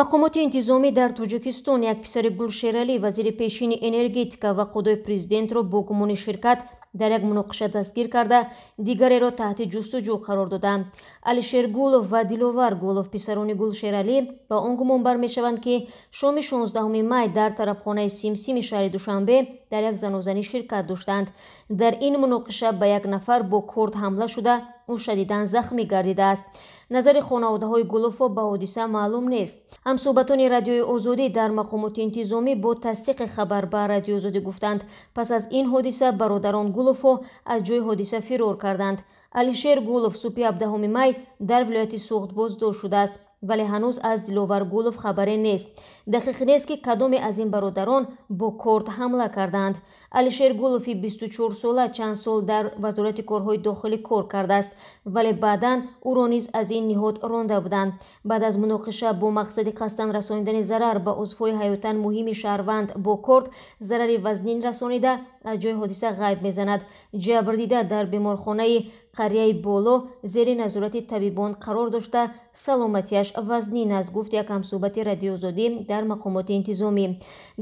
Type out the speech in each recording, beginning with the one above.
мақомоти интизомӣ дар тоҷикистон як писари гулшералӣ вазири пешини энергетика ва қудои президентро бо гумони ширкат дар як муноқиша дастгир карда дигареро таҳти ҷустуҷӯ қарор дода алишер гулов ва диловар гулов писарони гулшералӣ ба он гумонбар мешаванд ки шоми 16 май дар тарабхонаи симсими шаҳри душанбе дар як занозанӣ ширкат доштанд дар ин муноқиша ба як нафар бо корд ҳамла шуда ӯ шадидан захмӣ гардидааст назари хонаводаҳои гулуфо ба ҳодиса маълум нест ҳамсӯҳбатони радиои озодӣ дар мақомоти интизомӣ бо тасдиқи хабар ба радиои озодӣ гуфтанд пас аз ин ҳодиса бародарон гулуфо аз ҷои ҳодиса фирор карданд алишер гулов субҳи 17 май дар вилояти суғд боздошт шудааст вале ҳанӯз аз диловар гулов хабаре нест дақиқ нест ки кадоме аз ин бародарон бо корд ҳамла карданд алишер гулови бистучорсола чанд сол дар вазорати корҳои дохилӣ кор кардааст вале баъдан ӯро низ аз ин ниҳод ронда буданд баъд аз муноқиша бо мақсади қасдан расонидани зарар ба узвҳои ҳаётан муҳими шаҳрванд бо корд зарари вазнин расонида аз ҷои ҳодиса ғайб мезанад ҷабрдида дар беморхонаи қарияи боло зери назорати табибон қарор дошта саломатиаш вазнин аст гуфт якам суҳбати радиозодӣ дар мақомоти интизомӣ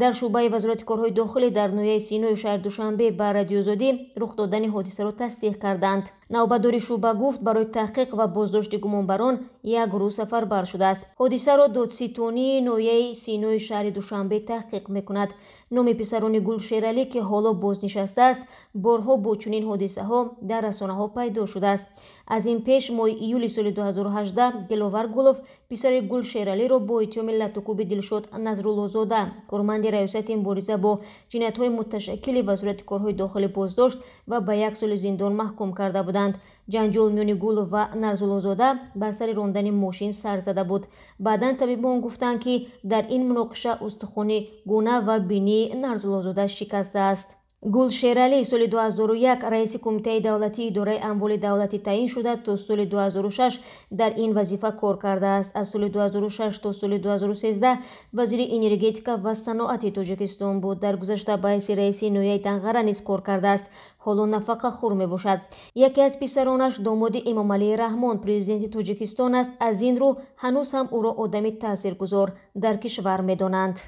дар шуъбаи вазорати корҳои дохилӣ дар ноҳияи синои шаҳри душанбе ба радиозодӣ рух додани ҳодисаро тасдиқ карданд навбатдори шуъба гуфт барои таҳқиқ ва боздошти гумонбарон як рӯз сафар бар шудааст ҳодисаро додситонии ноҳияи синои шаҳри душанбе таҳқиқ мекунад номи писарони гулшералӣ ки ҳоло бознишастааст борҳо бо чунин ҳодисаҳо дар расонаҳо пайдо шудааст аз ин пеш моҳи июли соли 2018 диловар гулов писари гулшералиро бо иттиҳоми латукуби дилшод назрулозода корманди раёсати мубориза бо ҷинояттҳои муташаккили вазорати корҳои дохилӣ боздошт ва ба як соли зиндон маҳкум карда буданд ҷанҷол миёни гулов ва нарзулозода бар сари рондани мошин сар зада буд баъдан табибон гуфтанд ки дар ин муноқиша устухони гуна ва бинии нарзулозода шикастааст гул шералӣ соли 2001 раиси кумитаи давлати идораи амволи давлатӣ таъин шуда то соли 2006 дар ин вазифа кор кардааст аз соли 2006 то соли 2013 вазири энергетика ва саноати тоҷикистон буд дар гузашта ба ҳайси раиси ноҳияи данғара низ кор кардааст ҳоло нафақахӯр мебошад яке аз писаронаш домоди эмомалии раҳмон президенти тоҷикистон аст аз ин рӯ ҳанӯз ҳам ӯро одами таъсиргузор дар кишвар медонанд